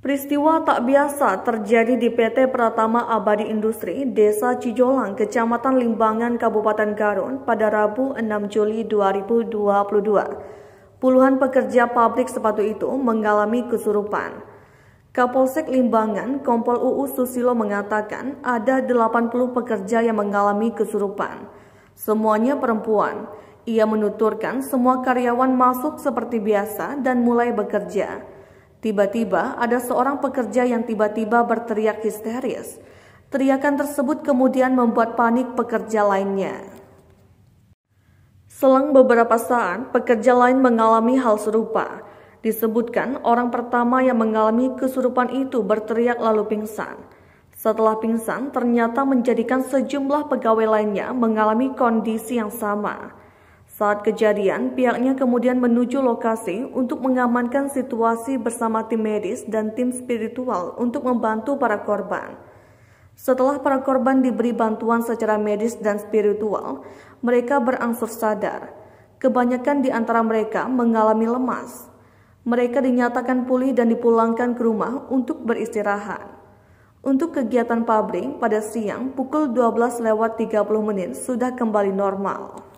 Peristiwa tak biasa terjadi di PT Pratama Abadi Industri, Desa Cijolang, Kecamatan Limbangan, Kabupaten Garun pada Rabu 6 Juli 2022. Puluhan pekerja pabrik sepatu itu mengalami kesurupan. Kapolsek Limbangan, Kompol UU Susilo mengatakan ada 80 pekerja yang mengalami kesurupan. Semuanya perempuan. Ia menuturkan semua karyawan masuk seperti biasa dan mulai bekerja. Tiba-tiba ada seorang pekerja yang tiba-tiba berteriak histeris. Teriakan tersebut kemudian membuat panik pekerja lainnya. Selang beberapa saat, pekerja lain mengalami hal serupa. Disebutkan orang pertama yang mengalami kesurupan itu berteriak lalu pingsan. Setelah pingsan, ternyata menjadikan sejumlah pegawai lainnya mengalami kondisi yang sama. Saat kejadian, pihaknya kemudian menuju lokasi untuk mengamankan situasi bersama tim medis dan tim spiritual untuk membantu para korban. Setelah para korban diberi bantuan secara medis dan spiritual, mereka berangsur sadar. Kebanyakan di antara mereka mengalami lemas. Mereka dinyatakan pulih dan dipulangkan ke rumah untuk beristirahat. Untuk kegiatan pabrik pada siang pukul 12 lewat 30 menit sudah kembali normal.